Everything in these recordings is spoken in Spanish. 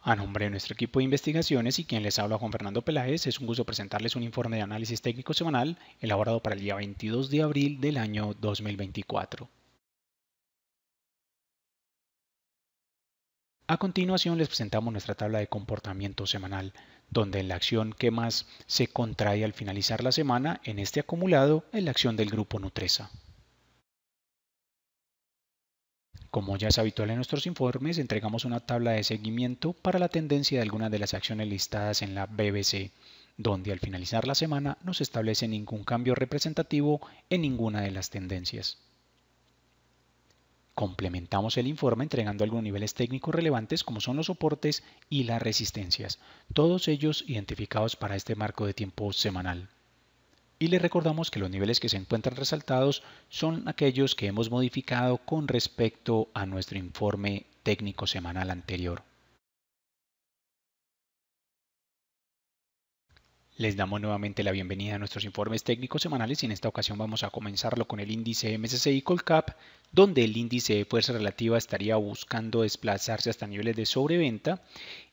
A nombre de nuestro equipo de investigaciones y quien les habla Juan Fernando Peláez, es un gusto presentarles un informe de análisis técnico semanal elaborado para el día 22 de abril del año 2024. A continuación les presentamos nuestra tabla de comportamiento semanal, donde la acción que más se contrae al finalizar la semana en este acumulado es la acción del grupo Nutresa. Como ya es habitual en nuestros informes, entregamos una tabla de seguimiento para la tendencia de algunas de las acciones listadas en la BBC, donde al finalizar la semana no se establece ningún cambio representativo en ninguna de las tendencias. Complementamos el informe entregando algunos niveles técnicos relevantes como son los soportes y las resistencias, todos ellos identificados para este marco de tiempo semanal y les recordamos que los niveles que se encuentran resaltados son aquellos que hemos modificado con respecto a nuestro informe técnico semanal anterior. Les damos nuevamente la bienvenida a nuestros informes técnicos semanales y en esta ocasión vamos a comenzarlo con el índice MSCI Colcap, donde el índice de fuerza relativa estaría buscando desplazarse hasta niveles de sobreventa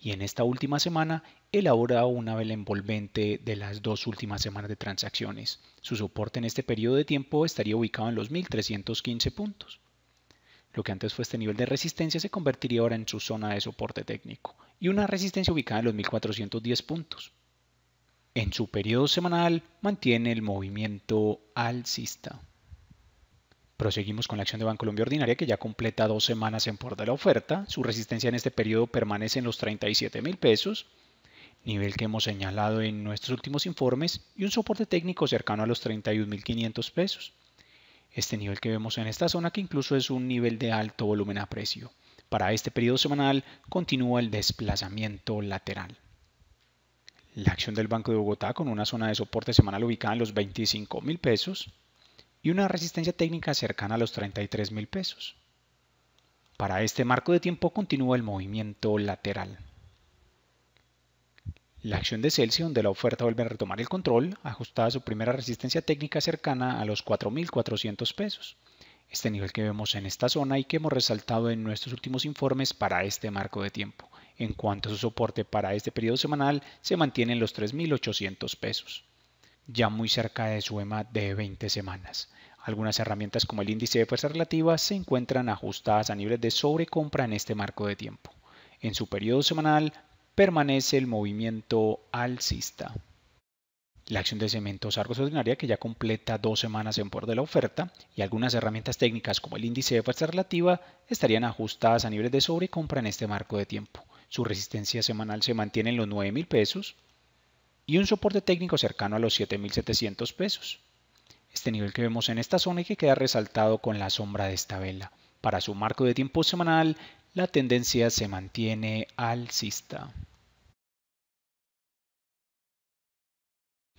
y en esta última semana elabora una vela envolvente de las dos últimas semanas de transacciones. Su soporte en este periodo de tiempo estaría ubicado en los 1315 puntos. Lo que antes fue este nivel de resistencia se convertiría ahora en su zona de soporte técnico y una resistencia ubicada en los 1410 puntos. En su periodo semanal mantiene el movimiento alcista. Proseguimos con la acción de Bancolombia Ordinaria que ya completa dos semanas en por de la oferta. Su resistencia en este periodo permanece en los 37,000 pesos nivel que hemos señalado en nuestros últimos informes, y un soporte técnico cercano a los 31.500 pesos. Este nivel que vemos en esta zona que incluso es un nivel de alto volumen a precio. Para este periodo semanal continúa el desplazamiento lateral. La acción del Banco de Bogotá con una zona de soporte semanal ubicada en los 25,000 pesos y una resistencia técnica cercana a los 33,000 pesos. Para este marco de tiempo continúa el movimiento lateral. La acción de Celsius, donde la oferta vuelve a retomar el control, ajustada a su primera resistencia técnica cercana a los 4.400 pesos. Este nivel que vemos en esta zona y que hemos resaltado en nuestros últimos informes para este marco de tiempo. En cuanto a su soporte para este periodo semanal, se mantiene en los 3.800 pesos, ya muy cerca de su EMA de 20 semanas. Algunas herramientas como el índice de fuerza relativa se encuentran ajustadas a niveles de sobrecompra en este marco de tiempo. En su periodo semanal permanece el movimiento alcista. La acción de cementos Argos ordinaria, que ya completa dos semanas en por de la oferta, y algunas herramientas técnicas como el índice de fuerza relativa, estarían ajustadas a niveles de sobrecompra en este marco de tiempo. Su resistencia semanal se mantiene en los 9.000 pesos y un soporte técnico cercano a los 7.700 pesos. Este nivel que vemos en esta zona y que queda resaltado con la sombra de esta vela. Para su marco de tiempo semanal, la tendencia se mantiene alcista.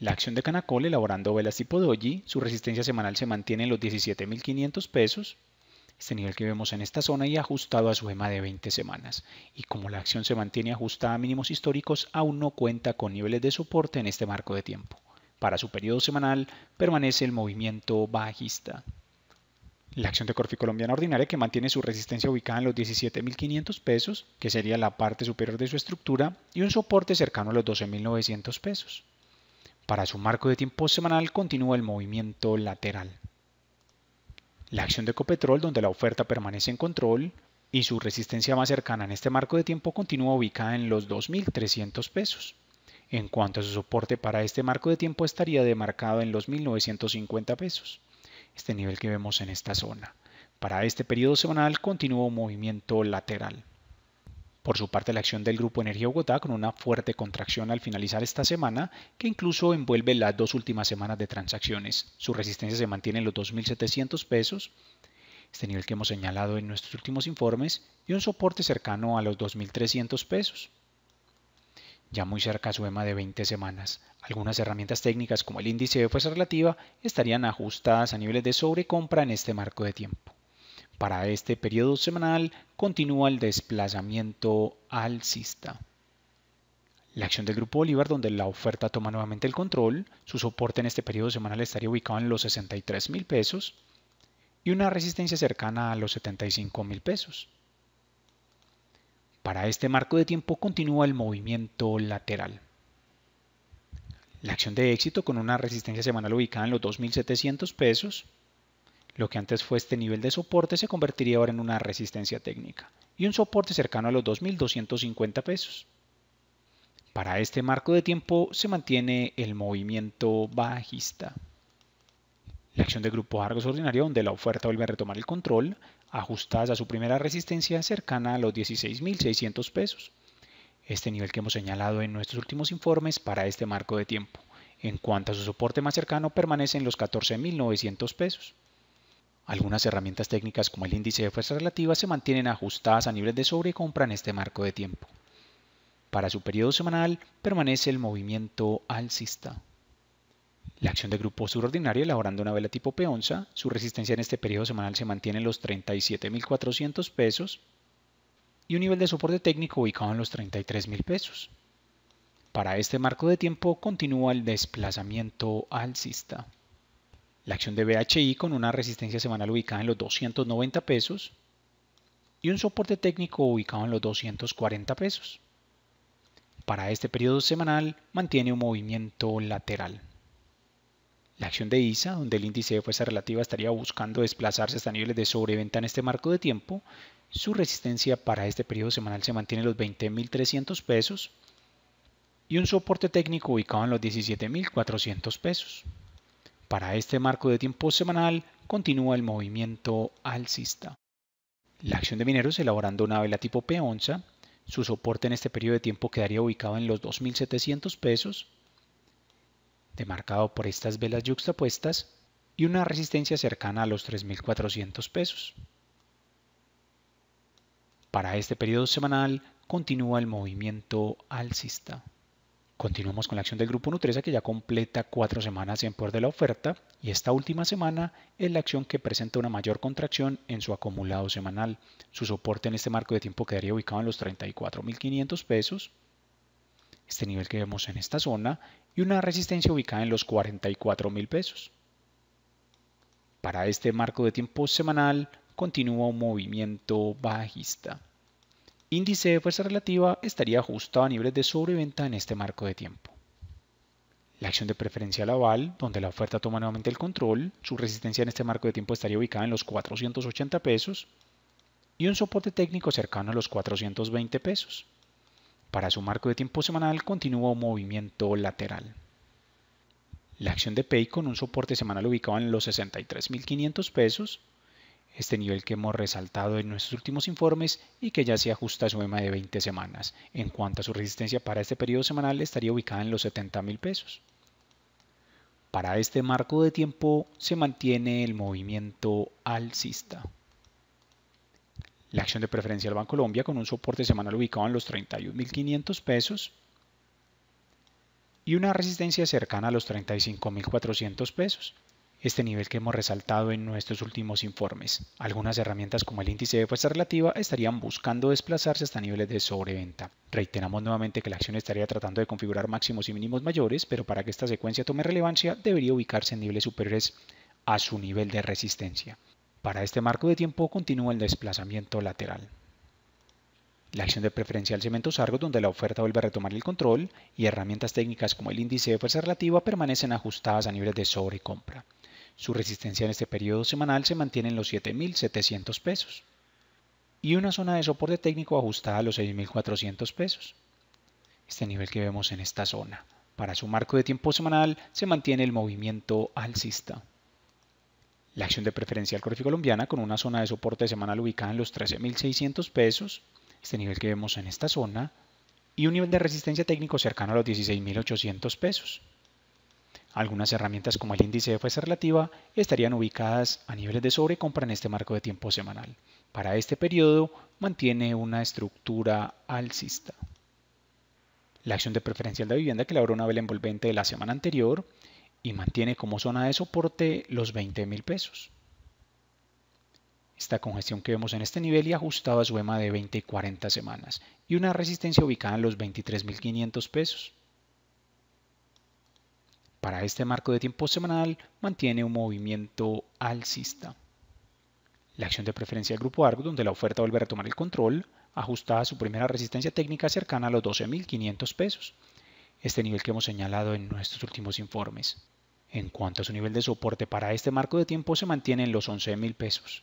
La acción de Canacol elaborando velas tipo doji, su resistencia semanal se mantiene en los 17.500 pesos, este nivel que vemos en esta zona y ajustado a su EMA de 20 semanas. Y como la acción se mantiene ajustada a mínimos históricos, aún no cuenta con niveles de soporte en este marco de tiempo. Para su periodo semanal permanece el movimiento bajista la acción de Corfi Colombiana Ordinaria que mantiene su resistencia ubicada en los 17.500 pesos, que sería la parte superior de su estructura, y un soporte cercano a los 12.900 pesos. Para su marco de tiempo semanal continúa el movimiento lateral. La acción de Copetrol, donde la oferta permanece en control, y su resistencia más cercana en este marco de tiempo continúa ubicada en los 2.300 pesos. En cuanto a su soporte para este marco de tiempo estaría demarcado en los 1.950 pesos este nivel que vemos en esta zona. Para este periodo semanal continuó movimiento lateral. Por su parte, la acción del Grupo Energía Bogotá con una fuerte contracción al finalizar esta semana, que incluso envuelve las dos últimas semanas de transacciones. Su resistencia se mantiene en los 2.700 pesos, este nivel que hemos señalado en nuestros últimos informes, y un soporte cercano a los 2.300 pesos ya muy cerca a su EMA de 20 semanas. Algunas herramientas técnicas como el índice de fuerza relativa estarían ajustadas a niveles de sobrecompra en este marco de tiempo. Para este periodo semanal continúa el desplazamiento alcista. La acción del grupo Bolívar, donde la oferta toma nuevamente el control, su soporte en este periodo semanal estaría ubicado en los 63 mil pesos y una resistencia cercana a los 75 mil pesos. Para este marco de tiempo continúa el movimiento lateral. La acción de éxito con una resistencia semanal ubicada en los 2.700 pesos, lo que antes fue este nivel de soporte se convertiría ahora en una resistencia técnica y un soporte cercano a los 2.250 pesos. Para este marco de tiempo se mantiene el movimiento bajista. La acción de grupo Argos ordinario donde la oferta vuelve a retomar el control ajustadas a su primera resistencia cercana a los 16.600 pesos, este nivel que hemos señalado en nuestros últimos informes para este marco de tiempo. En cuanto a su soporte más cercano, permanece en los 14.900 pesos. Algunas herramientas técnicas como el índice de fuerza relativa se mantienen ajustadas a niveles de sobrecompra en este marco de tiempo. Para su periodo semanal permanece el movimiento alcista. La acción de grupo subordinario elaborando una vela tipo peonza, su resistencia en este periodo semanal se mantiene en los 37.400 pesos y un nivel de soporte técnico ubicado en los 33.000 pesos. Para este marco de tiempo continúa el desplazamiento alcista. La acción de BHI con una resistencia semanal ubicada en los 290 pesos y un soporte técnico ubicado en los 240 pesos. Para este periodo semanal mantiene un movimiento lateral. La acción de ISA, donde el índice de fuerza relativa estaría buscando desplazarse hasta niveles de sobreventa en este marco de tiempo, su resistencia para este periodo semanal se mantiene en los 20.300 pesos y un soporte técnico ubicado en los 17.400 pesos. Para este marco de tiempo semanal continúa el movimiento alcista. La acción de mineros elaborando una vela tipo P 11 su soporte en este periodo de tiempo quedaría ubicado en los 2.700 pesos demarcado por estas velas yuxtapuestas y una resistencia cercana a los 3.400 pesos. Para este periodo semanal continúa el movimiento alcista. Continuamos con la acción del grupo Nutresa que ya completa cuatro semanas en poder de la oferta y esta última semana es la acción que presenta una mayor contracción en su acumulado semanal. Su soporte en este marco de tiempo quedaría ubicado en los 34.500 pesos este nivel que vemos en esta zona, y una resistencia ubicada en los 44 pesos. Para este marco de tiempo semanal continúa un movimiento bajista. Índice de fuerza relativa estaría ajustado a niveles de sobreventa en este marco de tiempo. La acción de preferencia aval, donde la oferta toma nuevamente el control, su resistencia en este marco de tiempo estaría ubicada en los 480 pesos y un soporte técnico cercano a los 420 pesos. Para su marco de tiempo semanal continúa un movimiento lateral. La acción de PEI con un soporte semanal ubicado en los 63.500 pesos, este nivel que hemos resaltado en nuestros últimos informes y que ya se ajusta a su EMA de 20 semanas. En cuanto a su resistencia para este periodo semanal estaría ubicada en los 70.000 pesos. Para este marco de tiempo se mantiene el movimiento alcista. La acción de preferencia del Banco Colombia con un soporte semanal ubicado en los 31.500 pesos y una resistencia cercana a los 35.400 pesos. Este nivel que hemos resaltado en nuestros últimos informes. Algunas herramientas como el índice de fuerza relativa estarían buscando desplazarse hasta niveles de sobreventa. Reiteramos nuevamente que la acción estaría tratando de configurar máximos y mínimos mayores, pero para que esta secuencia tome relevancia debería ubicarse en niveles superiores a su nivel de resistencia. Para este marco de tiempo continúa el desplazamiento lateral. La acción de preferencial cemento Sargo, donde la oferta vuelve a retomar el control, y herramientas técnicas como el índice de fuerza relativa permanecen ajustadas a niveles de sobre y compra. Su resistencia en este periodo semanal se mantiene en los 7.700 pesos y una zona de soporte técnico ajustada a los 6.400 pesos. Este nivel que vemos en esta zona. Para su marco de tiempo semanal se mantiene el movimiento alcista. La acción de preferencial Corfi colombiana con una zona de soporte semanal ubicada en los 13.600 pesos, este nivel que vemos en esta zona, y un nivel de resistencia técnico cercano a los 16.800 pesos. Algunas herramientas como el índice de fuerza relativa estarían ubicadas a niveles de sobrecompra en este marco de tiempo semanal. Para este periodo mantiene una estructura alcista. La acción de preferencial de vivienda que labró una vela envolvente de la semana anterior y mantiene como zona de soporte los 20 mil pesos. Esta congestión que vemos en este nivel y a su EMA de 20 y 40 semanas y una resistencia ubicada en los 23.500 pesos. Para este marco de tiempo semanal mantiene un movimiento alcista. La acción de preferencia del grupo Argo, donde la oferta vuelve a tomar el control, ajustada a su primera resistencia técnica cercana a los 12.500 pesos este nivel que hemos señalado en nuestros últimos informes. En cuanto a su nivel de soporte para este marco de tiempo se mantiene en los $11,000. pesos.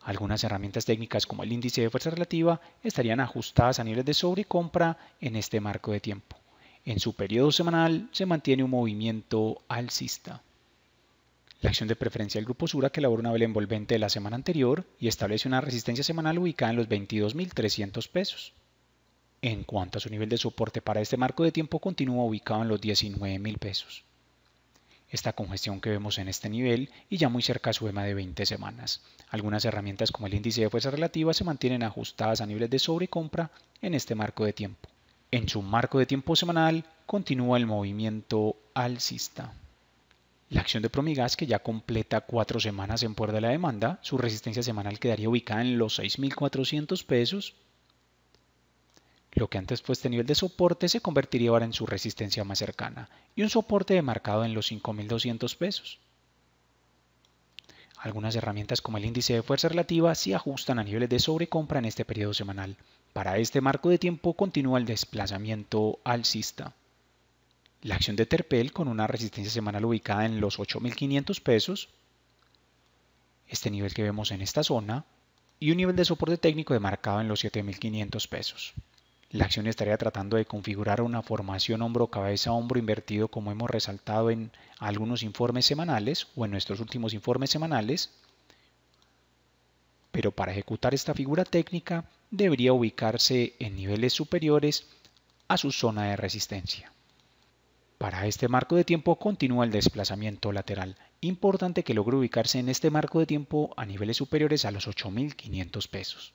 Algunas herramientas técnicas como el índice de fuerza relativa estarían ajustadas a niveles de sobre y compra en este marco de tiempo. En su periodo semanal se mantiene un movimiento alcista. La acción de preferencia del grupo Sura que elabora una vela envolvente la semana anterior y establece una resistencia semanal ubicada en los 22.300 pesos. En cuanto a su nivel de soporte para este marco de tiempo continúa ubicado en los 19 mil pesos. Esta congestión que vemos en este nivel y ya muy cerca a su EMA de 20 semanas. Algunas herramientas como el índice de fuerza relativa se mantienen ajustadas a niveles de sobrecompra en este marco de tiempo. En su marco de tiempo semanal continúa el movimiento alcista. La acción de Promigas, que ya completa cuatro semanas en puerta de la demanda, su resistencia semanal quedaría ubicada en los 6.400 pesos lo que antes fue este nivel de soporte se convertiría ahora en su resistencia más cercana y un soporte demarcado en los 5.200 pesos. Algunas herramientas como el índice de fuerza relativa se ajustan a niveles de sobrecompra en este periodo semanal. Para este marco de tiempo continúa el desplazamiento alcista. La acción de Terpel con una resistencia semanal ubicada en los 8.500 pesos, este nivel que vemos en esta zona, y un nivel de soporte técnico demarcado en los 7.500 pesos. La acción estaría tratando de configurar una formación hombro-cabeza-hombro invertido como hemos resaltado en algunos informes semanales o en nuestros últimos informes semanales. Pero para ejecutar esta figura técnica debería ubicarse en niveles superiores a su zona de resistencia. Para este marco de tiempo continúa el desplazamiento lateral. Importante que logre ubicarse en este marco de tiempo a niveles superiores a los 8.500 pesos.